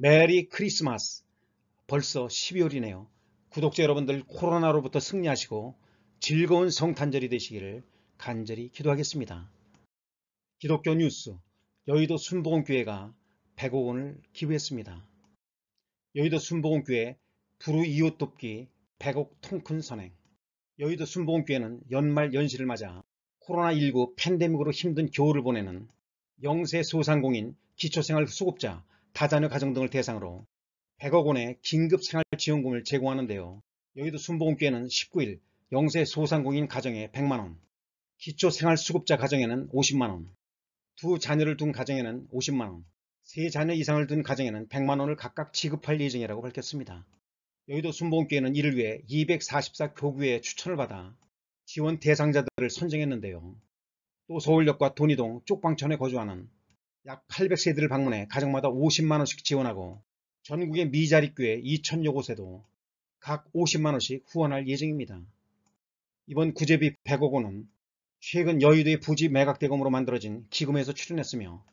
메리 크리스마스 벌써 12월이네요. 구독자 여러분들 코로나로부터 승리하시고 즐거운 성탄절이 되시기를 간절히 기도하겠습니다. 기독교 뉴스 여의도 순복음교회가 100억 원을 기부했습니다. 여의도 순복음교회 부르 이웃돕기 100억 통큰 선행 여의도 순복음교회는 연말 연시를 맞아 코로나19 팬데믹으로 힘든 겨울을 보내는 영세 소상공인 기초생활 수급자 다자녀 가정 등을 대상으로 100억 원의 긴급 생활지원금을 제공하는데요. 여의도 순복음교회는 19일 영세 소상공인 가정에 100만원, 기초생활수급자 가정에는 50만원, 두 자녀를 둔 가정에는 50만원, 세 자녀 이상을 둔 가정에는 100만원을 각각 지급할 예정이라고 밝혔습니다. 여의도 순복음교회는 이를 위해 244 교구의 추천을 받아 지원 대상자들을 선정했는데요. 또 서울역과 돈이동 쪽방천에 거주하는 약 800세대를 방문해 가정마다 50만원씩 지원하고 전국의 미자립교회 2천여 곳에도 각 50만원씩 후원할 예정입니다. 이번 구제비 100억 원은 최근 여의도의 부지 매각 대금으로 만들어진 기금에서 출연했으며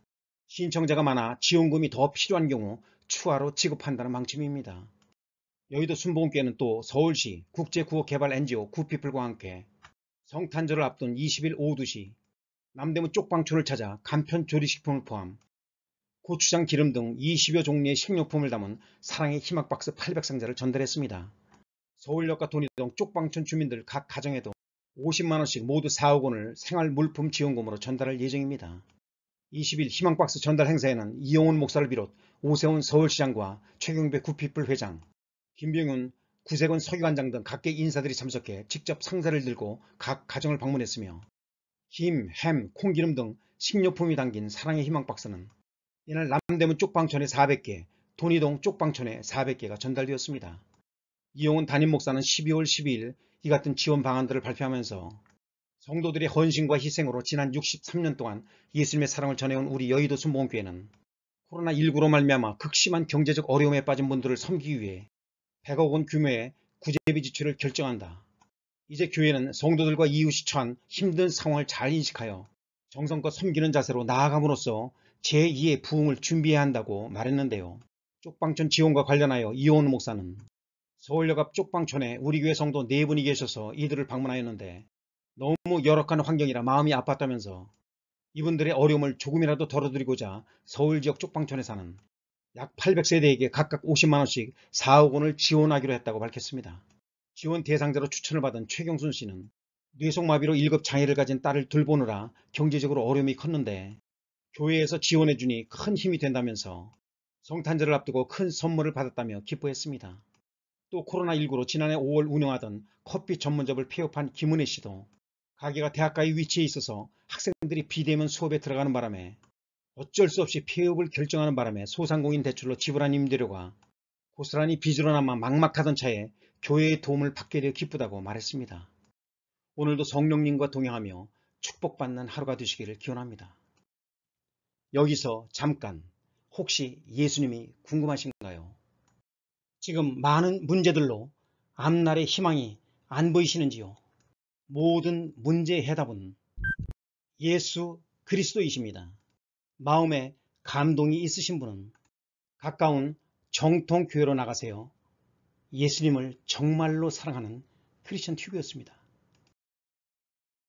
신청자가 많아 지원금이 더 필요한 경우 추가로 지급한다는 방침입니다. 여의도 순복음교회는 또 서울시 국제구호개발 NGO 구피플과 함께 성탄절을 앞둔 20일 오후 2시 남대문 쪽방촌을 찾아 간편조리식품을 포함 고추장 기름 등 20여 종류의 식료품을 담은 사랑의 희망박스 800상자를 전달했습니다. 서울역과 돈이동 쪽방촌 주민들 각 가정에도 50만원씩 모두 4억 원을 생활물품 지원금으로 전달할 예정입니다. 20일 희망박스 전달 행사에는 이용훈 목사를 비롯 오세훈 서울시장과 최경배 구피플 회장, 김병윤 구세군 서기관장 등 각계 인사들이 참석해 직접 상사를 들고 각 가정을 방문했으며 김, 햄, 콩기름 등 식료품이 담긴 사랑의 희망 박스는 이날 남대문 쪽방촌에 400개, 돈이동 쪽방촌에 400개가 전달되었습니다. 이용훈 담임 목사는 12월 12일 이 같은 지원 방안들을 발표하면서 성도들의 헌신과 희생으로 지난 63년 동안 예수님의 사랑을 전해온 우리 여의도 순복음교회는 코로나19로 말미암아 극심한 경제적 어려움에 빠진 분들을 섬기기 위해 100억 원 규모의 구제비 지출을 결정한다. 이제 교회는 성도들과 이웃이 처한 힘든 상황을 잘 인식하여 정성껏 섬기는 자세로 나아감으로써 제2의 부흥을 준비해야 한다고 말했는데요. 쪽방촌 지원과 관련하여 이호은 목사는 서울역 앞 쪽방촌에 우리 교회 성도 네 분이 계셔서 이들을 방문하였는데 너무 열악한 환경이라 마음이 아팠다면서 이분들의 어려움을 조금이라도 덜어드리고자 서울 지역 쪽방촌에 사는 약 800세대에게 각각 50만원씩 4억 원을 지원하기로 했다고 밝혔습니다. 지원 대상자로 추천을 받은 최경순 씨는 뇌속마비로 1급 장애를 가진 딸을 돌보느라 경제적으로 어려움이 컸는데 교회에서 지원해주니 큰 힘이 된다면서 성탄절을 앞두고 큰 선물을 받았다며 기뻐했습니다. 또 코로나19로 지난해 5월 운영하던 커피 전문점을 폐업한 김은혜 씨도 가게가 대학가에 위치해 있어서 학생들이 비대면 수업에 들어가는 바람에 어쩔 수 없이 폐업을 결정하는 바람에 소상공인 대출로 지불한 임대료가 고스란히 빚으로 남아 막막하던 차에 교회의 도움을 받게 되어 기쁘다고 말했습니다. 오늘도 성령님과 동행하며 축복받는 하루가 되시기를 기원합니다. 여기서 잠깐 혹시 예수님이 궁금하신가요? 지금 많은 문제들로 앞날의 희망이 안 보이시는지요? 모든 문제의 해답은 예수 그리스도이십니다. 마음에 감동이 있으신 분은 가까운 정통교회로 나가세요. 예수님을 정말로 사랑하는 크리스천 튜브였습니다.